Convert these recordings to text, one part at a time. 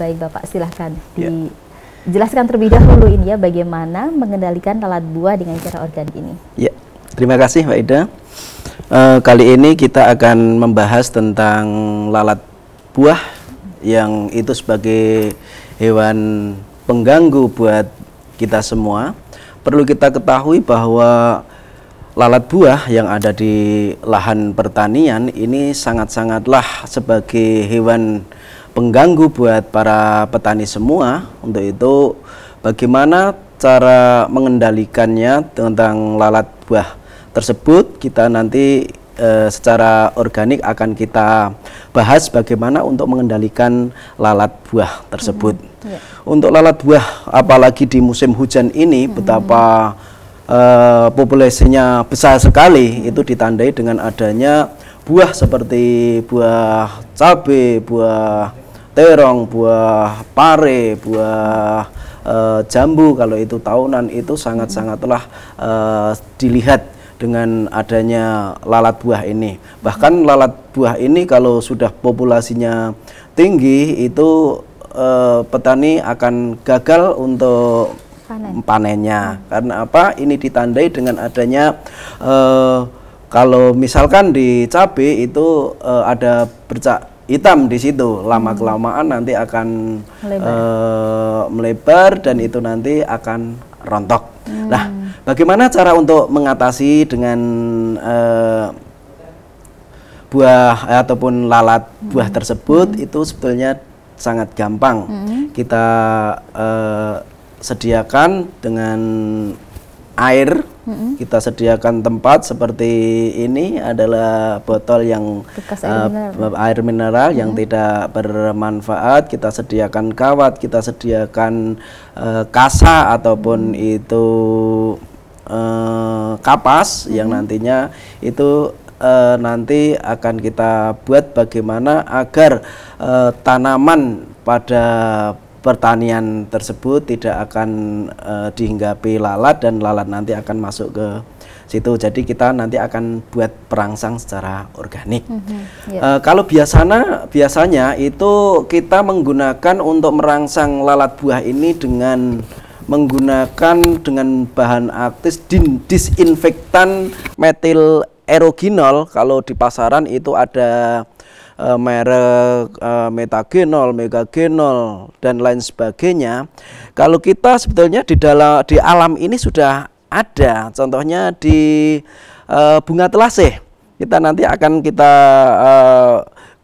Baik Bapak, silahkan yeah. dijelaskan terlebih dahulu ini ya bagaimana mengendalikan lalat buah dengan cara organik ini. Ya, terima kasih Mbak Ida. E, kali ini kita akan membahas tentang lalat buah yang itu sebagai hewan pengganggu buat kita semua. Perlu kita ketahui bahwa lalat buah yang ada di lahan pertanian ini sangat-sangatlah sebagai hewan pengganggu buat para petani semua. Untuk itu bagaimana cara mengendalikannya tentang lalat buah tersebut kita nanti e, secara organik akan kita bahas bagaimana untuk mengendalikan lalat buah tersebut. Mm -hmm. yeah. Untuk lalat buah apalagi di musim hujan ini mm -hmm. betapa e, populasinya besar sekali itu ditandai dengan adanya buah seperti buah cabai, buah terong, buah pare, buah e, jambu kalau itu tahunan itu sangat-sangatlah e, dilihat dengan adanya lalat buah ini. Bahkan lalat buah ini kalau sudah populasinya tinggi itu e, petani akan gagal untuk Panen. panennya. Karena apa? Ini ditandai dengan adanya e, kalau misalkan di cabai itu e, ada bercak hitam di situ lama hmm. kelamaan nanti akan melebar, uh, melebar dan itu nanti akan rontok. Hmm. Nah, bagaimana cara untuk mengatasi dengan uh, buah ataupun lalat hmm. buah tersebut hmm. itu sebetulnya sangat gampang. Hmm. Kita uh, sediakan dengan air hmm Kita sediakan tempat seperti ini adalah botol yang eh, air mineral, air mineral mm-hmm. yang tidak bermanfaat. Kita sediakan kawat, kita sediakan uh, kasa ataupun mm-hmm. itu uh, kapas mm-hmm. yang nantinya itu uh, nanti akan kita buat bagaimana agar uh, tanaman pada pertanian tersebut tidak akan e, dihinggapi lalat dan lalat nanti akan masuk ke situ. Jadi kita nanti akan buat perangsang secara organik. Mm -hmm, iya. yeah. e, kalau biasanya biasanya itu kita menggunakan untuk merangsang lalat buah ini dengan menggunakan dengan bahan aktif disinfektan metil eroginol kalau di pasaran itu ada Eh, merek eh, metagenol, megagenol dan lain sebagainya. Kalau kita sebetulnya di dalam di alam ini sudah ada, contohnya di e, bunga telasih. Kita nanti akan kita e,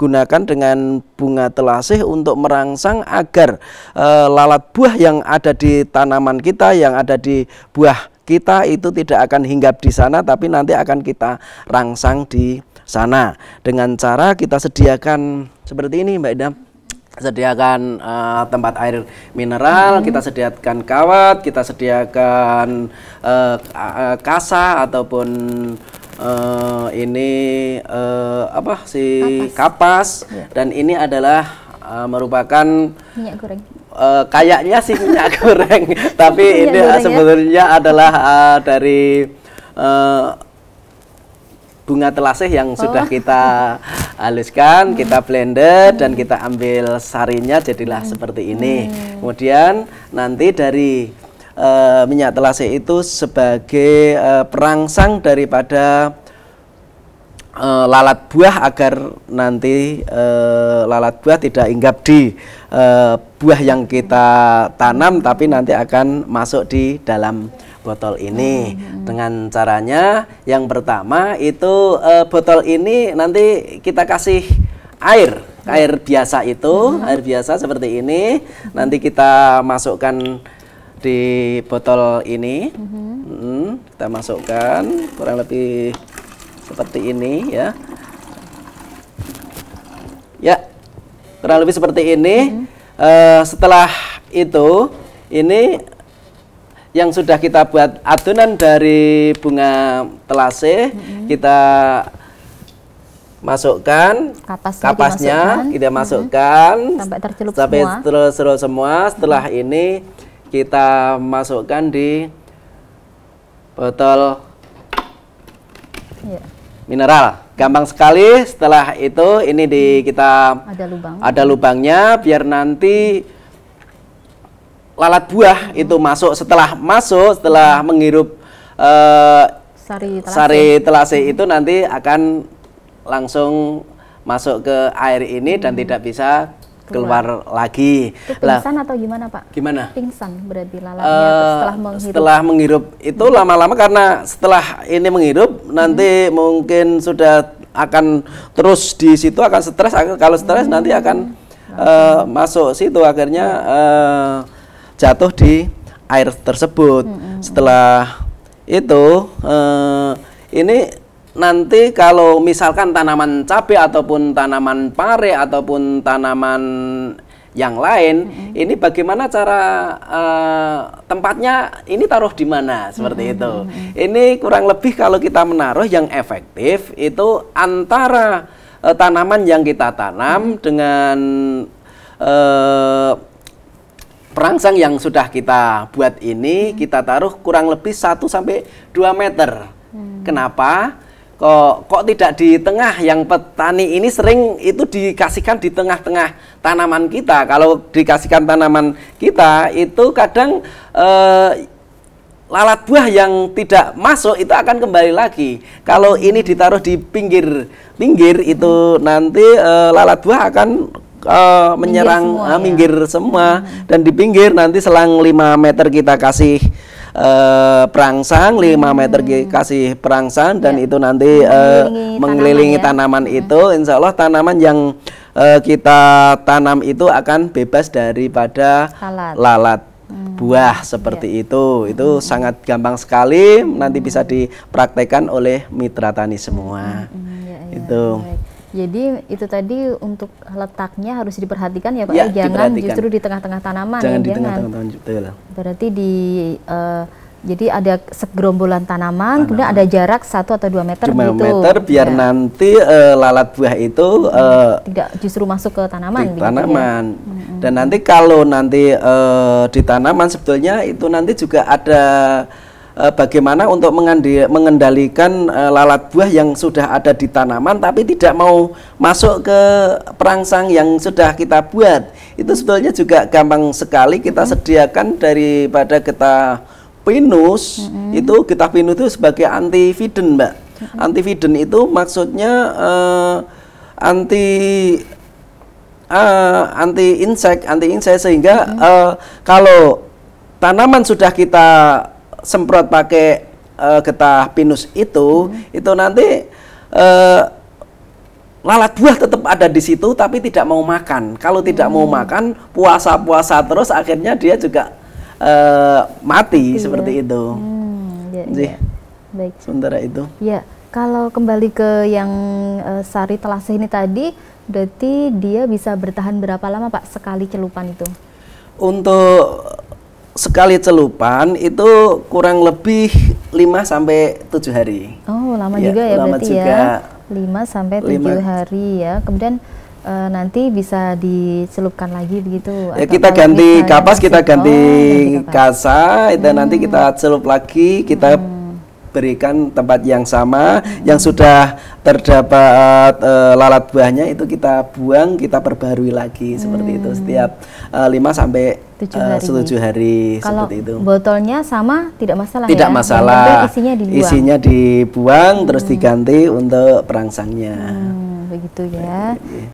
gunakan dengan bunga telasih untuk merangsang agar e, lalat buah yang ada di tanaman kita yang ada di buah kita itu tidak akan hinggap di sana tapi nanti akan kita rangsang di sana dengan cara kita sediakan seperti ini Mbak ida sediakan uh, tempat air mineral, hmm. kita sediakan kawat, kita sediakan uh, kasa ataupun uh, ini uh, apa si kapas, kapas. Yeah. dan ini adalah uh, merupakan minyak goreng uh, kayaknya sih minyak goreng, tapi minyak ini goreng, ya. sebenarnya adalah uh, dari bunga telasih yang oh. sudah kita haluskan, hmm. kita blender hmm. dan kita ambil sarinya jadilah hmm. seperti ini. Hmm. Kemudian nanti dari uh, minyak telasih itu sebagai uh, perangsang daripada uh, lalat buah agar nanti uh, lalat buah tidak hinggap di uh, buah yang kita tanam tapi nanti akan masuk di dalam botol ini hmm, hmm, hmm. dengan caranya yang pertama itu uh, botol ini nanti kita kasih air air biasa itu hmm, hmm. air biasa seperti ini nanti kita masukkan di botol ini hmm. Hmm, kita masukkan kurang lebih seperti ini ya ya kurang lebih seperti ini hmm. uh, setelah itu ini yang sudah kita buat adonan dari bunga telase, mm -hmm. kita masukkan kapasnya, kapasnya dimasukkan. kita masukkan mm -hmm. sampai tercelup sampai semua. Terus, semua. Setelah mm -hmm. ini kita masukkan di botol yeah. mineral. Gampang sekali. Setelah itu ini di kita ada lubang. Ada lubangnya biar nanti lalat buah hmm. itu masuk setelah masuk setelah menghirup uh, sari telase, sari telase hmm. itu nanti akan langsung masuk ke air ini hmm. dan tidak bisa keluar, keluar lagi. Itu pingsan lah, atau gimana pak? Gimana? Pingsan berarti lalatnya uh, setelah menghirup. Setelah menghirup itu hmm. lama-lama hmm. karena setelah ini menghirup hmm. nanti mungkin sudah akan terus di situ akan stres. Kalau stres hmm. nanti akan uh, masuk situ akhirnya. Uh, jatuh di air tersebut. Hmm. Setelah itu eh, ini nanti kalau misalkan tanaman cabai ataupun tanaman pare ataupun tanaman yang lain, mm-hmm. ini bagaimana cara uh, tempatnya ini taruh di mana seperti mm-hmm. itu. Ini kurang lebih kalau kita menaruh yang efektif itu antara uh, tanaman yang kita tanam mm-hmm. dengan uh, perangsang yang sudah kita buat ini hmm. kita taruh kurang lebih 1 sampai 2 meter. Hmm. Kenapa? Kok kok tidak di tengah yang petani ini sering itu dikasihkan di tengah-tengah tanaman kita. Kalau dikasihkan tanaman kita itu kadang eh, lalat buah yang tidak masuk itu akan kembali lagi. Kalau ini ditaruh di pinggir pinggir itu nanti e, lalat buah akan uh, menyerang eh, ya. minggir semua, uh, minggir ya? semua. Hmm. dan di pinggir nanti selang 5 meter kita kasih uh, perangsang 5 hmm. meter kasih perangsang dan ya. itu nanti uh, mengelilingi, mengelilingi tanaman, ya. tanaman hmm. itu insya Allah tanaman yang uh, kita tanam itu akan bebas daripada lalat, lalat hmm. buah seperti ya. itu itu hmm. sangat gampang sekali nanti hmm. bisa dipraktekkan oleh mitra tani semua hmm. hmm. ya, ya, itu baik. Jadi itu tadi untuk letaknya harus diperhatikan ya Pak. Ya, ya? jangan justru di tengah-tengah tanaman. Jangan ya, di tengah-tengah tanaman. Berarti di uh, jadi ada segerombolan tanaman, tanaman, kemudian ada jarak satu atau dua meter Cuma gitu. meter biar ya. nanti uh, lalat buah itu uh, tidak justru masuk ke tanaman. Di gitu ya? tanaman. Ya? Dan nanti kalau nanti uh, di tanaman sebetulnya itu nanti juga ada Eh, bagaimana untuk mengendalikan uh, lalat buah yang sudah ada di tanaman tapi tidak mau masuk ke perangsang yang sudah kita buat. Itu sebetulnya juga gampang sekali kita hmm. sediakan daripada kita pinus. Hmm. Itu kita pinus itu sebagai antividen, Mbak. Hmm. Antividen itu maksudnya uh, anti uh, anti insect, anti insect sehingga hmm. uh, kalau tanaman sudah kita semprot pakai uh, getah pinus itu, hmm. itu nanti uh, lalat buah tetap ada di situ tapi tidak mau makan. Kalau tidak hmm. mau makan, puasa-puasa terus akhirnya dia juga uh, mati mati iya. seperti itu. Hmm, ya, Jadi, iya. Baik. Sementara itu. Ya, kalau kembali ke yang uh, sari telas ini tadi, berarti dia bisa bertahan berapa lama Pak sekali celupan itu? Untuk sekali celupan itu kurang lebih 5 sampai 7 hari. Oh, lama ya, juga ya lama berarti ya. juga ya. 5 sampai 7 5. hari ya. Kemudian e, nanti bisa dicelupkan lagi begitu. Ya, kita oh, ganti kapas, kita ganti, oh, kita ganti kasa, itu hmm. nanti kita celup lagi, kita hmm berikan tempat yang sama yang sudah terdapat e, lalat buahnya itu kita buang kita perbarui lagi seperti itu hmm. setiap e, eh, 5 sampai tujuh eh, hari, hari Kalau seperti itu. Botolnya sama, tidak masalah. Tidak ya? masalah. Isinya dibuang. Isinya dibuang, hmm. terus diganti untuk perangsangnya. Hmm, begitu ya.